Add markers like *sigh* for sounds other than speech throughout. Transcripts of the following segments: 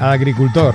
agricultor.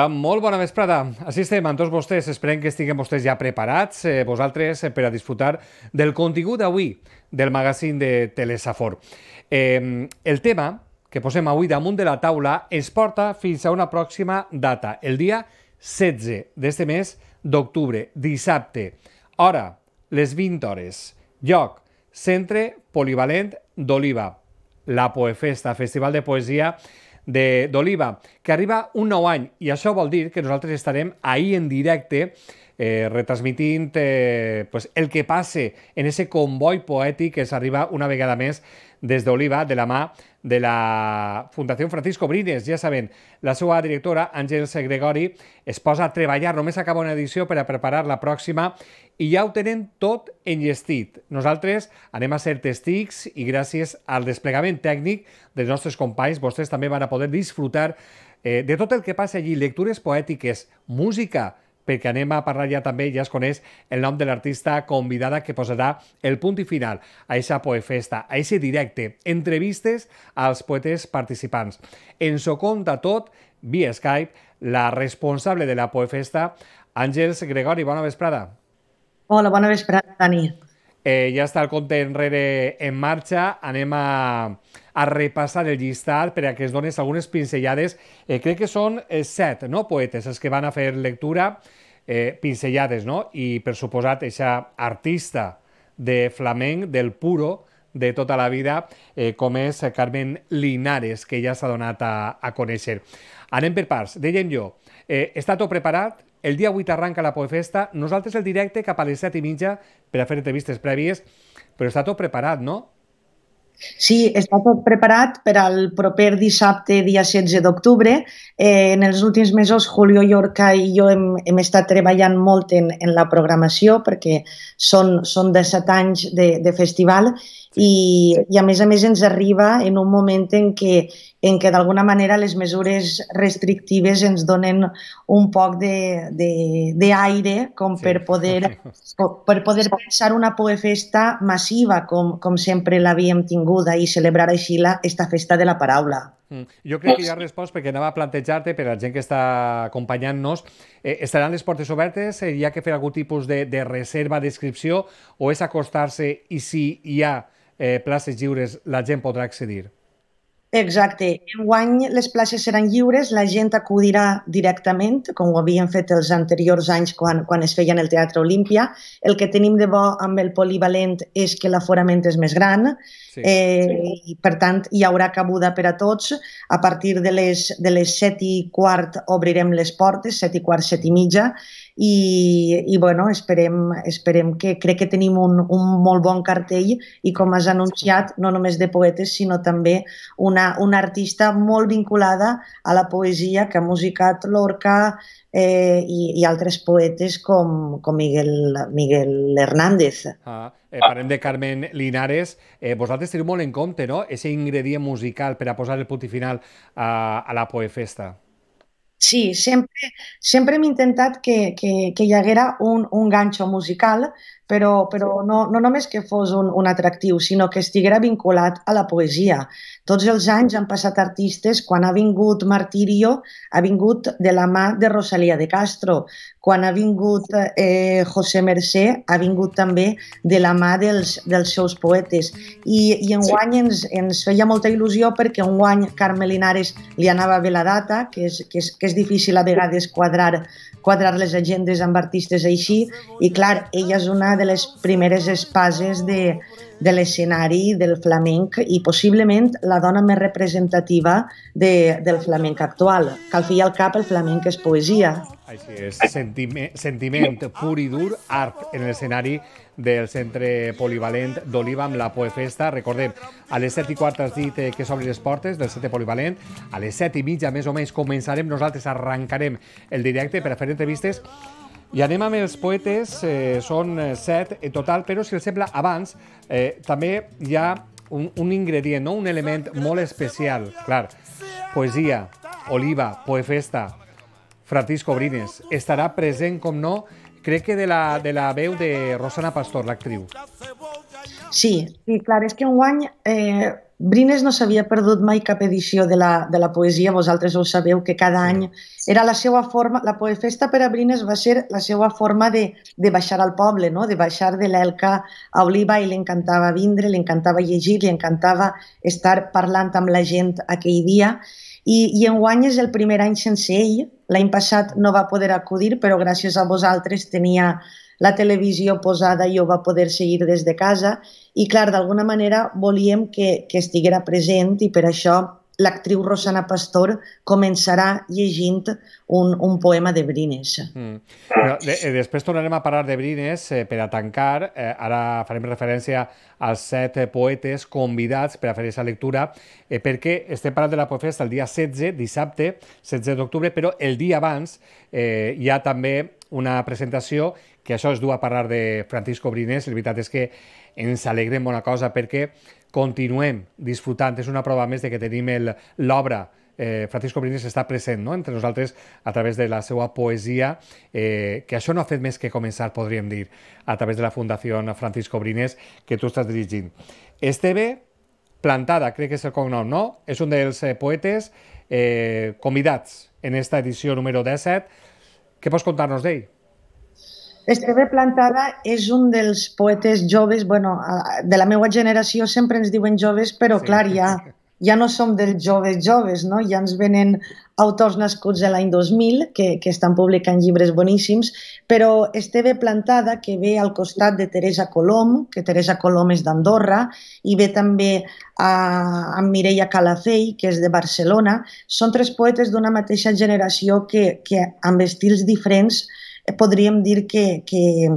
Hola, molt bona vesprada. Així estem amb tots vostès. Esperem que estiguem vostès ja preparats, eh, vosaltres, eh, per a disfrutar del contingut d'avui del magazín de Telesafor. Eh, el tema que posem avui damunt de la taula es porta fins a una pròxima data, el dia 16 d'este mes d'octubre, dissabte, hora, les 20 hores, lloc, centre polivalent d'Oliva, la Poefesta, Festival de Poesia d'Oliva, que arriba un nou any. I això vol dir que nosaltres estarem ahir en directe eh, retransmitint eh, pues, el que passe en ese comboi poètic que s'arriba una vegada més des d'Oliva, de la mà de la Fundació Francisco Brines. Ja saben, la seva directora, Àngels Gregori, es posa a treballar, només acaba una edició per a preparar la pròxima i ja ho tenen tot enllestit. Nosaltres anem a ser testics i gràcies al desplegament tècnic dels nostres companys, vostès també van a poder disfrutar eh, de tot el que passa allí, lectures poètiques, música, música, perquè anem a parlar ja també, ja es coneix el nom de l'artista convidada que posarà el punt i final a aquesta poefesta, a aquest directe, entrevistes als poetes participants. Ens ho conta tot via Skype la responsable de la poefesta, Àngels Gregori. Bona vesprada. Hola, bona vesprada, Dani. Eh, ja està el compte enrere en marxa. Anem a, a repassar el llistat per a que es dones algunes pincellades. Eh, crec que són eh, set no, poetes els que van a fer lectura eh, pincellades, no? I, per suposat, aquesta artista de flamenc, del puro, de tota la vida, eh, com és Carmen Linares, que ja s'ha donat a, a conèixer. Anem per parts. Dèiem jo, eh, està tot preparat, el dia 8 arranca la Poefesta, nosaltres el directe cap a les 7 i mitja per a fer entrevistes prèvies, però està tot preparat, no? Sí, està tot preparat per al proper dissabte, dia 16 d'octubre. Eh, en els últims mesos, Julio Llorca i jo hem, hem estat treballant molt en, en la programació perquè són, són de set anys de, de festival i, i a més a més ens arriba en un moment en què, en què d'alguna manera les mesures restrictives ens donen un poc d'aire com sí. per, poder, per poder pensar una festa massiva com, com sempre l'havíem tinguda i celebrar així la, esta festa de la paraula. Mm. Jo crec que ja ha respost perquè anava a plantejar-te per a la gent que està acompanyant-nos. Eh, estaran les portes obertes? Eh, hi ha que fer algun tipus de, de reserva, d'inscripció? O és acostar-se i si hi ha eh, places lliures la gent podrà accedir. Exacte. Enguany les places seran lliures, la gent acudirà directament, com ho havien fet els anteriors anys quan, quan es feien el Teatre Olímpia. El que tenim de bo amb el polivalent és que l'aforament és més gran sí, eh, sí. i, per tant, hi haurà cabuda per a tots. A partir de les, de les set i quart obrirem les portes, set i quart, set i mitja, i, i bueno, esperem, esperem que crec que tenim un, un molt bon cartell i com has anunciat, no només de poetes, sinó també una, una artista molt vinculada a la poesia que ha musicat Lorca eh, i, i altres poetes com, com Miguel, Miguel Hernández. Ah, eh, parlem de Carmen Linares. Eh, vosaltres teniu molt en compte no? ese ingredient musical per a posar el punt final a, a la Poefesta. Sí, sempre, sempre hem intentat que, que, que hi haguera un, un ganxo musical però, però no, no només que fos un, un atractiu, sinó que estiguera vinculat a la poesia. Tots els anys han passat artistes, quan ha vingut Martirio, ha vingut de la mà de Rosalia de Castro, quan ha vingut eh, José Mercè, ha vingut també de la mà dels, dels seus poetes. I, i en guany sí. ens, ens feia molta il·lusió perquè en guany Carme Linares li anava bé la data, que és, que és, que és difícil a vegades quadrar, quadrar les agendes amb artistes així, i clar, ella és una de les primeres espases de, de l'escenari del flamenc i possiblement la dona més representativa de, del flamenc actual. Cal fi al cap el flamenc és poesia. Així és, sentiment, sentiment pur i dur, art en l'escenari del Centre Polivalent d'Oliva amb la Poefesta. Recordem, a les 7 i quart has dit eh, que s'obren les portes del Centre Polivalent. A les 7 i mitja, més o menys, començarem nosaltres, arrencarem el directe per a fer entrevistes i anem amb els poetes, eh, són eh, set en total, però si els sembla abans, eh, també hi ha un, un ingredient, no? un element molt especial, clar. Poesia, Oliva, Poefesta, Francisco Brines, estarà present, com no, crec que de la, de la veu de Rosana Pastor, l'actriu. Sí, sí, clar, és que un guany eh, Brines no s'havia perdut mai cap edició de la, de la poesia, vosaltres ho sabeu, que cada any era la seva forma... La Poefesta per a Brines va ser la seva forma de, de baixar al poble, no? de baixar de l'Elca a Oliva i li encantava vindre, li encantava llegir, li encantava estar parlant amb la gent aquell dia. I, i enguany és el primer any sense ell. L'any passat no va poder acudir, però gràcies a vosaltres tenia la televisió posada i ho va poder seguir des de casa i, clar, d'alguna manera volíem que, que estiguera present i per això l'actriu Rosana Pastor començarà llegint un, un poema de Brines. Mm. Però de, eh, després tornarem a parlar de Brines eh, per a tancar. Eh, ara farem referència als set poetes convidats per a fer aquesta lectura, eh, perquè estem parlant de la poefesta el dia 16, dissabte, 16 d'octubre, però el dia abans eh, hi ha també una presentació que això es du a parlar de Francisco Brines, la veritat és que ens alegrem bona cosa perquè continuem disfrutant. És una prova més de que tenim l'obra eh, Francisco Brines està present no? entre nosaltres a través de la seva poesia, eh, que això no ha fet més que començar, podríem dir, a través de la Fundació Francisco Brines que tu estàs dirigint. Esteve Plantada, crec que és el cognom, no? És un dels eh, poetes eh, convidats en aquesta edició número 17. Què pots contar-nos d'ell? Esteve Plantada és un dels poetes joves, bueno, de la meva generació sempre ens diuen joves, però sí. clar, ja, ja no som dels joves joves, no? Ja ens venen autors nascuts de l'any 2000 que, que estan publicant llibres boníssims, però Esteve Plantada, que ve al costat de Teresa Colom, que Teresa Colom és d'Andorra, i ve també a, a Mireia Calafell, que és de Barcelona, són tres poetes d'una mateixa generació que, que amb estils diferents Eh, podríem dir que, que,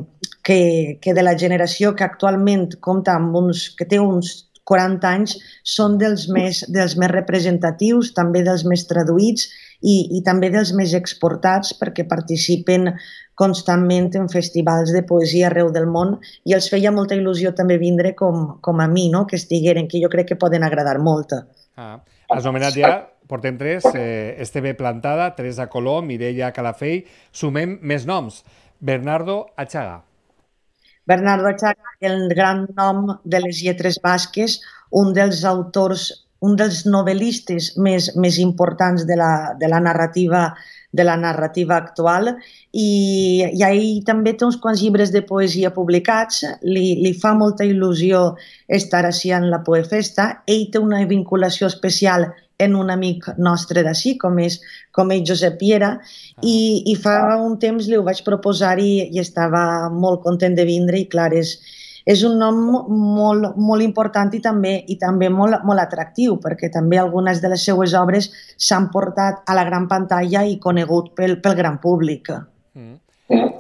que, que de la generació que actualment compta amb uns, que té uns 40 anys són dels més, dels més representatius, també dels més traduïts i, i també dels més exportats perquè participen constantment en festivals de poesia arreu del món i els feia molta il·lusió també vindre com, com a mi, no? que estigueren, que jo crec que poden agradar molt. Ah. Has nomenat ja portem tres, eh, Esteve Plantada, Teresa Coló, Mireia Calafell, sumem més noms. Bernardo Achaga. Bernardo Achaga, el gran nom de les lletres basques, un dels autors, un dels novel·listes més, més importants de la, de la narrativa de la narrativa actual i, i ahir també té uns quants llibres de poesia publicats, li, li fa molta il·lusió estar així en la Poefesta, ell té una vinculació especial en un amic nostre d'ací, com és, com és Josep Piera, ah. i, i fa un temps li ho vaig proposar i, i estava molt content de vindre i clar, és, és un nom molt, molt important i també, i també molt, molt atractiu, perquè també algunes de les seues obres s'han portat a la gran pantalla i conegut pel, pel gran públic. Mm.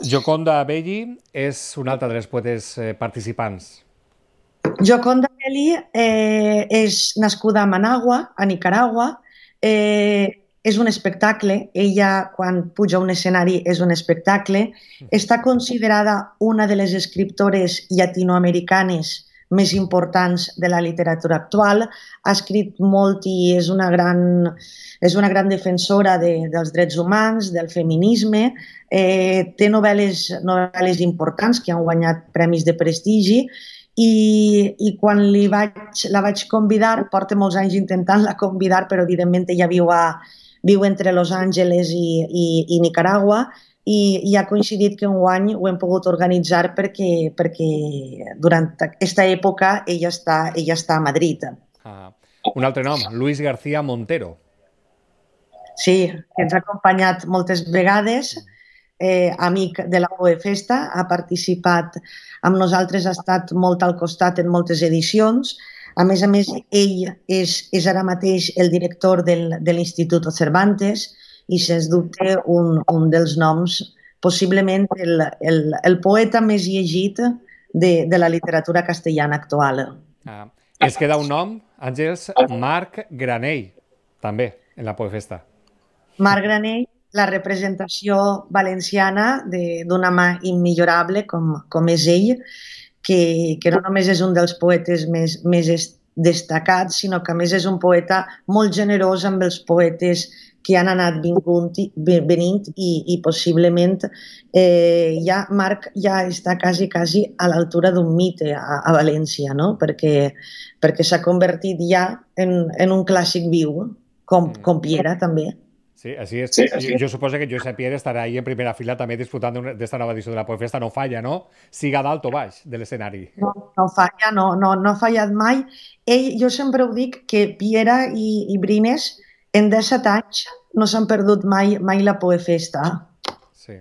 Joconda Belli és una altra de les poetes eh, participants. Joconda Kelly eh, és nascuda a Managua, a Nicaragua. Eh, és un espectacle. Ella, quan puja a un escenari, és un espectacle. Està considerada una de les escriptores llatinoamericanes més importants de la literatura actual. Ha escrit molt i és una gran, és una gran defensora de, dels drets humans, del feminisme. Eh, té novel·les, novel·les importants que han guanyat premis de prestigi i, i quan li vaig, la vaig convidar, porta molts anys intentant-la convidar, però evidentment ella viu, a, viu entre Los Angeles i, i, i Nicaragua, i, i ha coincidit que un guany ho hem pogut organitzar perquè, perquè durant aquesta època ella està, ella està a Madrid. Ah, un altre nom, Luis García Montero. Sí, que ens ha acompanyat moltes vegades. Mm eh, amic de la UE Festa, ha participat amb nosaltres, ha estat molt al costat en moltes edicions. A més a més, ell és, és ara mateix el director del, de l'Institut Cervantes i, sens dubte, un, un dels noms, possiblement el, el, el poeta més llegit de, de la literatura castellana actual. Ah, es queda un nom, Àngels, Marc Granell, també, en la Poefesta. Marc Granell, la representació valenciana d'una mà immillorable com, com és ell, que, que no només és un dels poetes més, més destacats, sinó que a més és un poeta molt generós amb els poetes que han anat vingut, venint i, i possiblement eh, ja Marc ja està quasi, quasi a l'altura d'un mite a, a València, no? perquè, perquè s'ha convertit ja en, en un clàssic viu, com, mm. com Piera també. Sí, así es. Sí, així yo, es. yo, supongo que Joyce Pierre estarà ahí en primera fila també disfrutant d'esta nova edició de la Poefesta. No falla, no? Siga dalt o baix de l'escenari. No, no falla, no, no, no ha fallat mai. Ell, jo sempre ho dic que Piera i, i Brines en 17 anys no s'han perdut mai mai la Poefesta. Sí,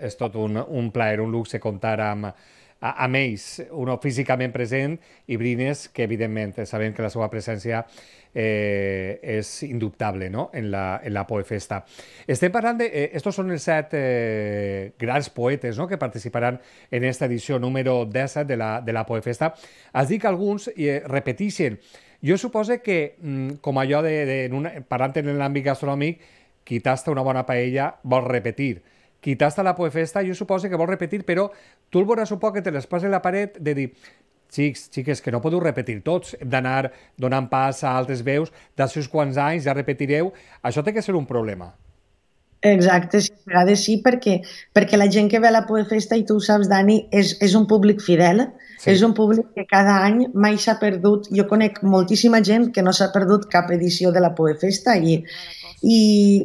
és tot un, un plaer, un luxe comptar amb, a, a ells, uno físicament present i Brines, que evidentment eh, sabem que la seva presència eh, és indubtable no? en, la, en la Poefesta. Estem parlant de... Eh, estos són els set eh, grans poetes no? que participaran en esta edició número 10 de la, de la Poefesta. Has dit que alguns eh, repeteixen. Jo suposo que, mm, com allò de, de en una, parlant en l'àmbit gastronòmic, qui tasta una bona paella vol repetir qui tasta la poefesta, jo suposo que vol repetir, però tu el veuràs un poc entre l'espasa i la paret de dir xics, xiques, que no podeu repetir tots, hem d'anar donant pas a altres veus, d'ací seus quants anys ja repetireu, això té que ser un problema. Exacte, sí, a vegades sí, perquè, perquè la gent que ve a la Festa, i tu ho saps, Dani, és, és un públic fidel, sí. és un públic que cada any mai s'ha perdut, jo conec moltíssima gent que no s'ha perdut cap edició de la Festa, i, i,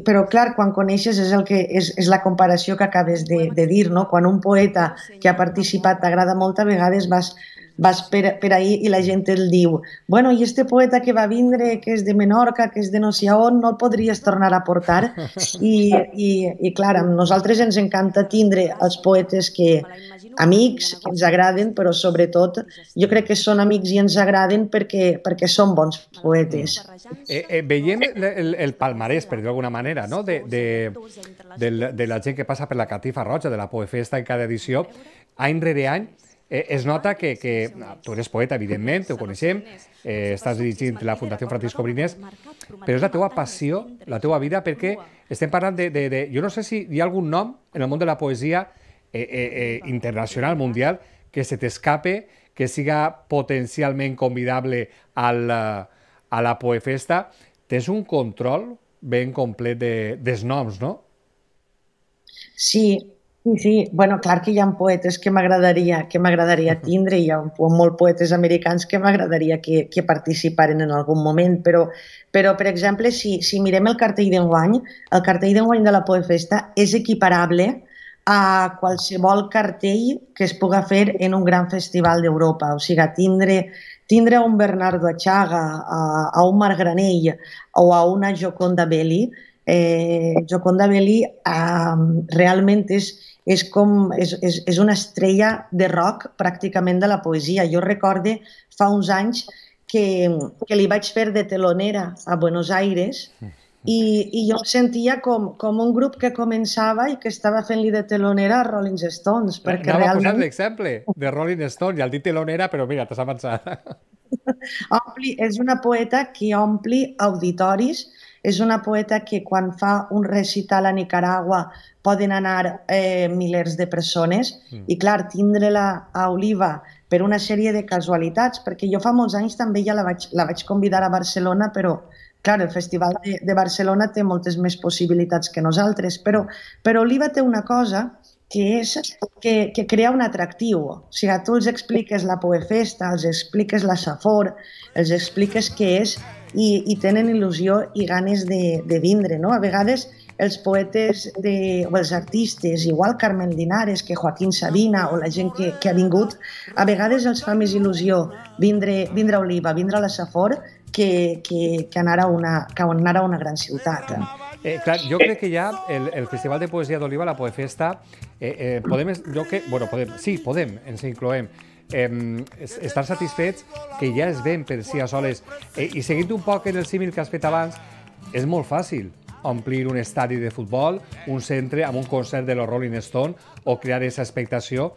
però clar, quan coneixes és, el que, és, és la comparació que acabes de, de dir, no? quan un poeta que ha participat t'agrada molt, a vegades vas, vas per, per ahir i la gent et diu bueno, i este poeta que va vindre, que és de Menorca, que és de no sé on, no el podries tornar a portar? *laughs* I, i, i clar, a nosaltres ens encanta tindre els poetes que amics, que ens agraden, però sobretot jo crec que són amics i ens agraden perquè, perquè són bons poetes. Eh, eh, veiem el, el palmarès, per dir d'alguna manera, no? de, de, de, de la gent que passa per la catifa roja de la Poefesta en cada edició, any rere any, Eh, es nota que, que tu eres poeta, evidentment, ho coneixem, eh, estàs dirigint la Fundació Francisco Brines, però és la teua passió, la teua vida, perquè estem parlant de, de, de... Jo no sé si hi ha algun nom en el món de la poesia eh, eh, eh, internacional, mundial, que se t'escape, que siga potencialment convidable al, eh, a la Poefesta. Tens un control ben complet de, dels noms, no? Sí, Sí, sí. Bueno, clar que hi ha poetes que m'agradaria que m'agradaria tindre, hi ha molt poetes americans que m'agradaria que, que participaren en algun moment, però, però per exemple, si, si mirem el cartell d'enguany, el cartell d'enguany de la Poefesta és equiparable a qualsevol cartell que es puga fer en un gran festival d'Europa. O sigui, tindre, tindre un Bernardo Achaga, a, a un Margranell o a una Joconda Belli, eh, Joconda Belli eh, realment és, és com és, és, és una estrella de rock pràcticament de la poesia. Jo recorde fa uns anys que, que li vaig fer de telonera a Buenos Aires mm i, i jo em sentia com, com un grup que començava i que estava fent-li de telonera a Rolling Stones. Perquè Anava realment... posant l'exemple de Rolling Stones, ja el dit telonera, però mira, t'has avançat. *laughs* ompli, és una poeta que ompli auditoris, és una poeta que quan fa un recital a Nicaragua poden anar eh, milers de persones mm. i clar, tindre-la a Oliva per una sèrie de casualitats, perquè jo fa molts anys també ja la vaig, la vaig convidar a Barcelona, però Clar, el Festival de, de Barcelona té moltes més possibilitats que nosaltres, però, però Oliva té una cosa que és que, que crea un atractiu. O sigui, tu els expliques la Poefesta, els expliques la Safor, els expliques què és i, i tenen il·lusió i ganes de, de vindre. No? A vegades els poetes de, o els artistes, igual Carmen Dinares, que Joaquín Sabina o la gent que, que ha vingut, a vegades els fa més il·lusió vindre, vindre a Oliva, vindre a la Safor, que, que, que, anar, a una, que anar a una gran ciutat. Eh, clar, jo crec que ja el, el Festival de Poesia d'Oliva, la Poefesta, eh, eh, podem, jo que, bueno, podem, sí, podem, ens incloem, eh, estar satisfets que ja es ven per si a soles. Eh, I seguint un poc en el símil que has fet abans, és molt fàcil omplir un estadi de futbol, un centre amb un concert de los Rolling Stone o crear aquesta expectació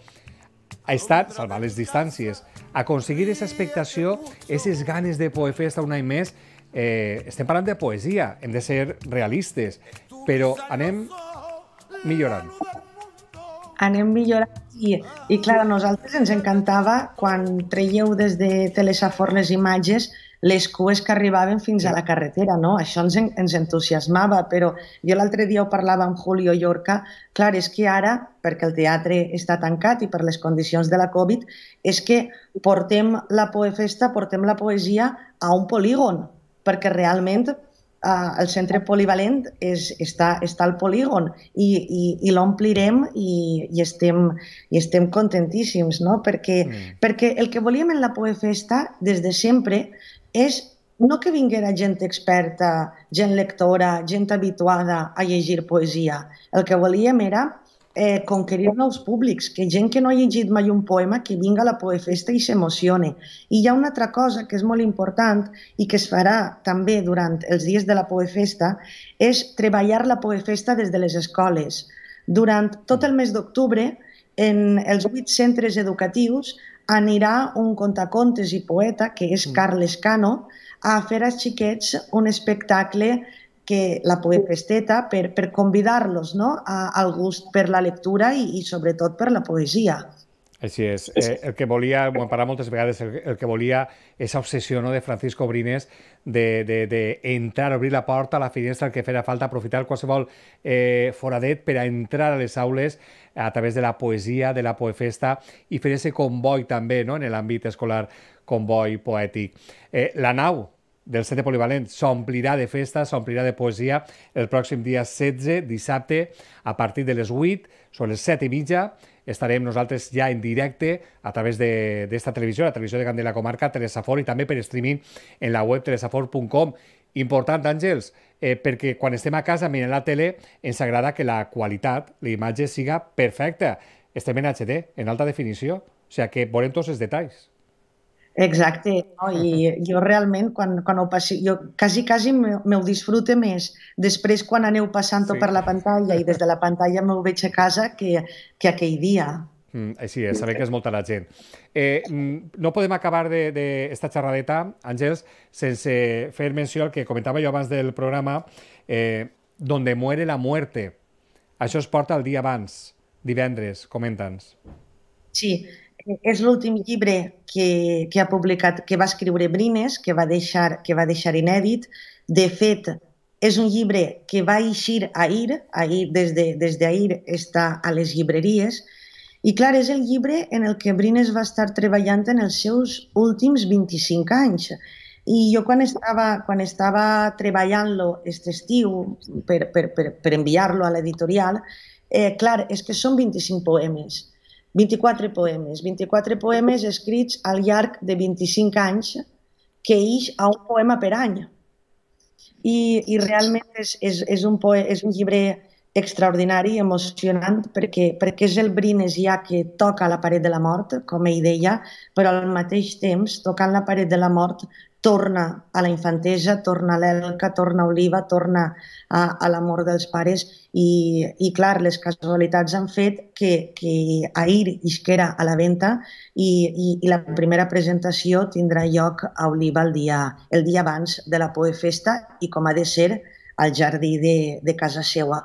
a estar, salvar les distàncies, a aconseguir aquesta expectació, aquestes ganes de poder fer estar un any més, eh, estem parlant de poesia, hem de ser realistes, però anem millorant anem millorant i, i clar, a nosaltres ens encantava quan treieu des de Telesafor les imatges les cues que arribaven fins a la carretera, no? Això ens, ens entusiasmava, però jo l'altre dia ho parlava amb Julio Llorca, clar, és que ara, perquè el teatre està tancat i per les condicions de la Covid, és que portem la poefesta, portem la poesia a un polígon, perquè realment eh, el centre polivalent és, està, està al polígon i, i, i l'omplirem i, i, estem, i estem contentíssims, no? Perquè, mm. perquè el que volíem en la Poefesta des de sempre és no que vinguera gent experta, gent lectora, gent habituada a llegir poesia. El que volíem era eh, conquerir nous públics, que gent que no ha llegit mai un poema que vinga a la Poefesta i s'emocione. I hi ha una altra cosa que és molt important i que es farà també durant els dies de la Poefesta, és treballar la Poefesta des de les escoles. Durant tot el mes d'octubre, en els vuit centres educatius anirà un contacontes i poeta, que és mm. Carles Cano, a fer als xiquets un espectacle que la festeta per, per convidar-los no? A, al gust per la lectura i, i sobretot per la poesia. Així és. Eh, el que volia, ho hem parlat moltes vegades, el, el que volia és obsessió no, de Francisco Brines d'entrar, de, de, de obrir la porta a la finestra, el que feia falta, aprofitar qualsevol eh, foradet per a entrar a les aules a través de la poesia, de la poefesta i fer ese convoi també no, en l'àmbit escolar, convoi poètic. Eh, la nau del 7 Polivalent s'omplirà de festa, s'omplirà de poesia el pròxim dia 16, dissabte, a partir de les 8, són les 7 i mitja, estarem nosaltres ja en directe a través d'esta televisió, la televisió de Candela Comarca, Telesafor, i també per streaming en la web telesafor.com. Important, Àngels, eh, perquè quan estem a casa mirant la tele ens agrada que la qualitat, la imatge, siga perfecta. Estem en HD, en alta definició, o sigui que veurem tots els detalls. Exacte, no? i *laughs* jo realment quan, quan ho passi, jo quasi, quasi me, disfrute més després quan aneu passant-ho sí. per la pantalla i des de la pantalla m'ho veig a casa que, que aquell dia. Mm, eh, sí, és, eh, sabem que és molta la gent. Eh, mm, no podem acabar d'esta de, de xerradeta, Àngels, sense fer menció al que comentava jo abans del programa, eh, Donde muere la muerte. Això es porta el dia abans, divendres, comenta'ns. Sí, és l'últim llibre que, que ha publicat, que va escriure Brines, que va deixar, que va deixar inèdit. De fet, és un llibre que va eixir ahir, ahir des d'ahir de, des està a les llibreries, i clar, és el llibre en el que Brines va estar treballant en els seus últims 25 anys. I jo quan estava, quan estava treballant-lo aquest estiu per, per, per, per enviar-lo a l'editorial, eh, clar, és que són 25 poemes 24 poemes, 24 poemes escrits al llarg de 25 anys que eix a un poema per any. I, i realment és, és, és, un poe, és un llibre extraordinari, emocionant, perquè, perquè és el Brines ja que toca la paret de la mort, com ell deia, però al mateix temps, tocant la paret de la mort, torna a la infantesa, torna a l'Elca, torna a Oliva, torna a, a l'amor dels pares i, i, clar, les casualitats han fet que, que ahir isquera a la venta i, i, i la primera presentació tindrà lloc a Oliva el dia, el dia abans de la Poe Festa i com ha de ser al jardí de, de casa seva.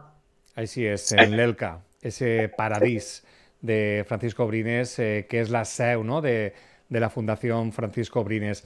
Així és, en l'Elca, ese paradís de Francisco Brines, eh, que és la seu no? de, de la Fundació Francisco Brines.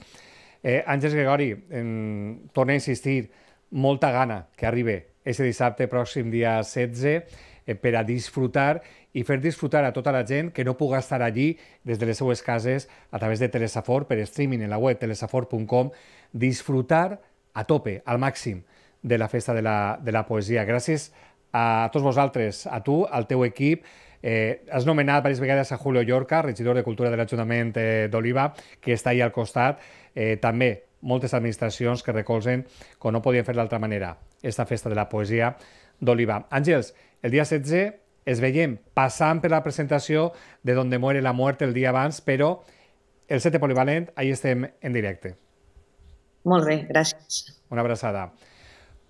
Eh, Àngels Gregori, em, torna a insistir, molta gana que arribi aquest dissabte pròxim dia 16 eh, per a disfrutar i fer disfrutar a tota la gent que no puga estar allí des de les seues cases a través de Telesafor, per streaming en la web telesafor.com, disfrutar a tope, al màxim, de la festa de la, de la poesia. Gràcies a tots vosaltres, a tu, al teu equip. Eh, has nomenat diverses vegades a Julio Llorca, regidor de Cultura de l'Ajuntament eh, d'Oliva, que està ahí al costat eh, també moltes administracions que recolzen, com no podien fer d'altra manera, esta festa de la poesia d'Oliva. Àngels, el dia 16 es veiem passant per la presentació de Donde muere la muerte el dia abans, però el 7 polivalent, ahir estem en directe. Molt bé, gràcies. Una abraçada.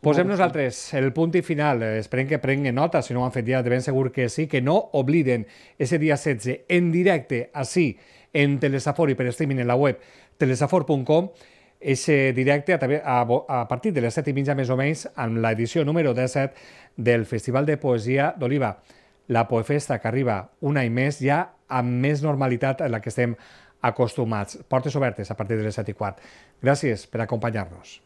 Posem nosaltres el punt i final. Eh, esperem que prenguin nota, si no ho han fet ja, de ben segur que sí, que no obliden ese dia 16 en directe, així, en Telesafori, per streaming en la web telesafor.com és eh, directe a, a, a partir de les 7 i mitja més o menys amb l'edició número 17 del Festival de Poesia d'Oliva. La Poefesta que arriba un any més ja amb més normalitat a la que estem acostumats. Portes obertes a partir de les 7 i quart. Gràcies per acompanyar-nos.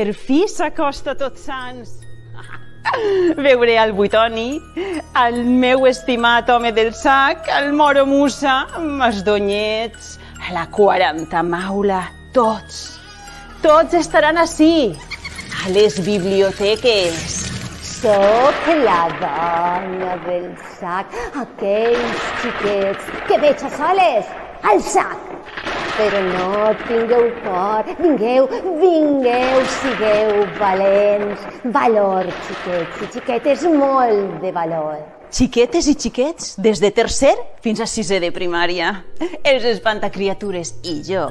Per fi s'acosta tots sants. *laughs* Veuré el Buitoni, el meu estimat home del sac, el Moro Musa, els Donyets, la 40 Maula, tots. Tots estaran ací, a les biblioteques. Sóc la dona del sac, aquells xiquets que veig a soles al sac però no tingueu por. Vingueu, vingueu, sigueu valents. Valor, xiquets i xiquetes, molt de valor. Xiquetes i xiquets, des de tercer fins a sisè de primària. Els espantacriatures i jo.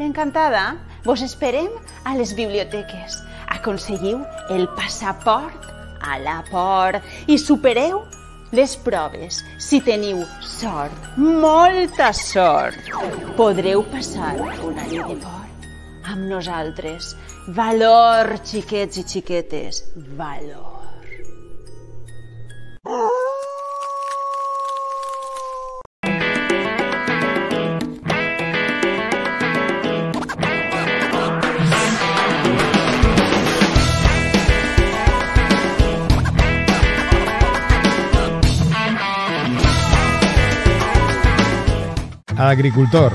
L'encantada, vos esperem a les biblioteques. Aconseguiu el passaport a la por i supereu les proves, si teniu sort, molta sort, podreu passar una nit de por amb nosaltres. Valor, xiquets i xiquetes, valor. Oh! agricultor